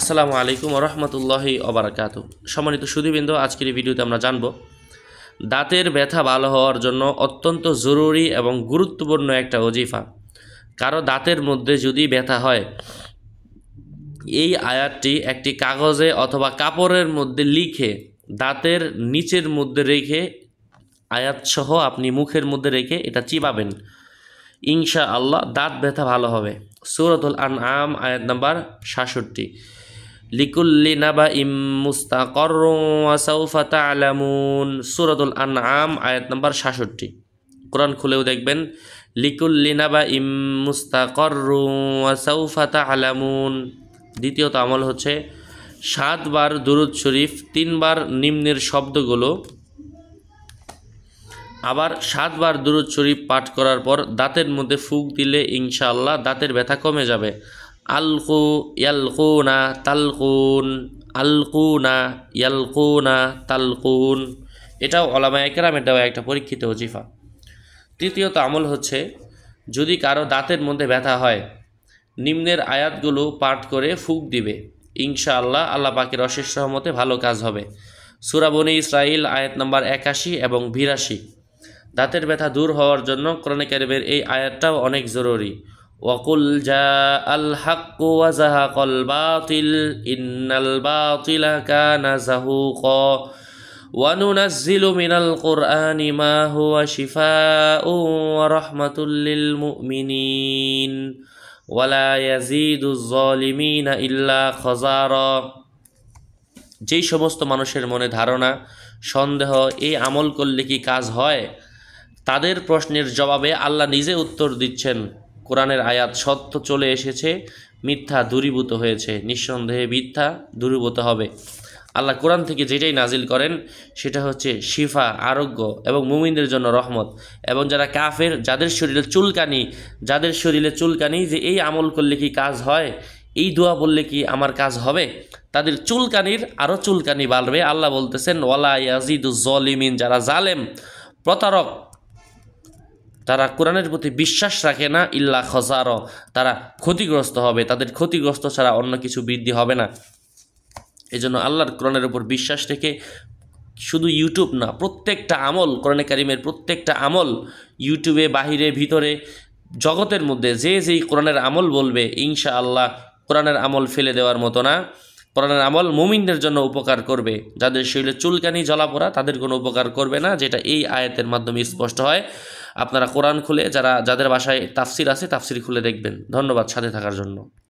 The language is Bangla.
আসসালামু আলাইকুম রহমতুল্লাহ অবরাকাত সম্মানিত সুদীবৃন্দ আজকের এই ভিডিওতে আমরা জানব দাঁতের ব্যথা ভালো হওয়ার জন্য অত্যন্ত জরুরি এবং গুরুত্বপূর্ণ একটা অজিফা কারো দাঁতের মধ্যে যদি ব্যথা হয় এই আয়াতটি একটি কাগজে অথবা কাপড়ের মধ্যে লিখে দাঁতের নিচের মধ্যে রেখে আয়াতসহ আপনি মুখের মধ্যে রেখে এটা চিবাবেন ইনশা আল্লাহ দাঁত ব্যথা ভালো হবে সুরতুল আন আম আয়াত নাম্বার সাতষট্টি লিকুল্লি নাবা ইম মুস্তাকর আলামুন সুরতুল আন আম আয়াত নাম্বার সাতষট্টি কোরআন খুলেও দেখবেন লিকুল্লি নাবা ইম মুস্তাকর আলামুন দ্বিতীয়ত আমল হচ্ছে সাতবার দুরুদ শরীফ তিনবার নিম্নের শব্দগুলো আবার সাতবার দুরুদ শরীফ পাঠ করার পর দাঁতের মধ্যে ফুক দিলে ইনশাআল্লাহ দাঁতের ব্যথা কমে যাবে আলকু ইয়ালকুনা তালকুন আলকুনা ইয়ালকুনা তালকুন এটাও অলামায় একরামের দেওয়া একটা পরীক্ষিত হজিফা তৃতীয়ত আমল হচ্ছে যদি কারো দাঁতের মধ্যে ব্যথা হয় নিম্নের আয়াতগুলো পাঠ করে ফুক দিবে ইনশাআল্লাহ আল্লাহ পাকের অশেষ সহমতে ভালো কাজ হবে সুরাবনী ইসরাইল আয়াত নম্বর একাশি এবং বিরাশি দাঁতের ব্যথা দূর হওয়ার জন্য কোরআনে ক্যারিমের এই আয়াতটাও অনেক জরুরি ওয়াকুল জা আল হাক্কু ওয়াজাহা কল বাতিল ইন্নাল বাতিলা কানা জাহুক وننزل من القرآن ما هو شفاء ورحمة للمؤمنين ولا يزيد الظالمين إلا خزارا যেই সমস্ত মানুষের মনে ধারণা সন্দেহ এই আমল করলে কি কাজ হয় তাদের প্রশ্নের জবাবে আল্লাহ নিজে উত্তর দিচ্ছেন কোরআনের আয়াত সত্য চলে এসেছে মিথ্যা দূরীভূত হয়েছে নিঃসন্দেহে মিথ্যা দূরীভূত হবে আল্লাহ কোরআন থেকে যেটাই নাজিল করেন সেটা হচ্ছে শিফা আরোগ্য এবং মুমিনদের জন্য রহমত এবং যারা কাফের যাদের শরীরে চুলকানি যাদের শরীরে চুলকানি যে এই আমল করলে কি কাজ হয় এই দোয়া বললে কি আমার কাজ হবে তাদের চুলকানির আরও চুলকানি বাড়বে আল্লাহ বলতেছেন ওয়ালা ইয়াজিদু জলিমিন যারা জালেম প্রতারক তারা কোরআনের প্রতি বিশ্বাস রাখে না ইল্লা খসার তারা ক্ষতিগ্রস্ত হবে তাদের ক্ষতিগ্রস্ত ছাড়া অন্য কিছু বৃদ্ধি হবে না এজন্য আল্লাহর কোরআনের উপর বিশ্বাস রেখে শুধু ইউটিউব না প্রত্যেকটা আমল কোরআনে কারিমের প্রত্যেকটা আমল ইউটিউবে বাহিরে ভিতরে জগতের মধ্যে যে যেই কোরআনের আমল বলবে ইনশা আল্লাহ কোরআনের আমল ফেলে দেওয়ার মতো না কোরআনের আমল মোমিনদের জন্য উপকার করবে যাদের শরীরে চুলকানি জলা পড়া তাদের কোনো উপকার করবে না যেটা এই আয়াতের মাধ্যমে স্পষ্ট হয় আপনারা কোরআন খুলে যারা যাদের বাসায় তাফসির আছে তাফসির খুলে দেখবেন ধন্যবাদ সাথে থাকার জন্য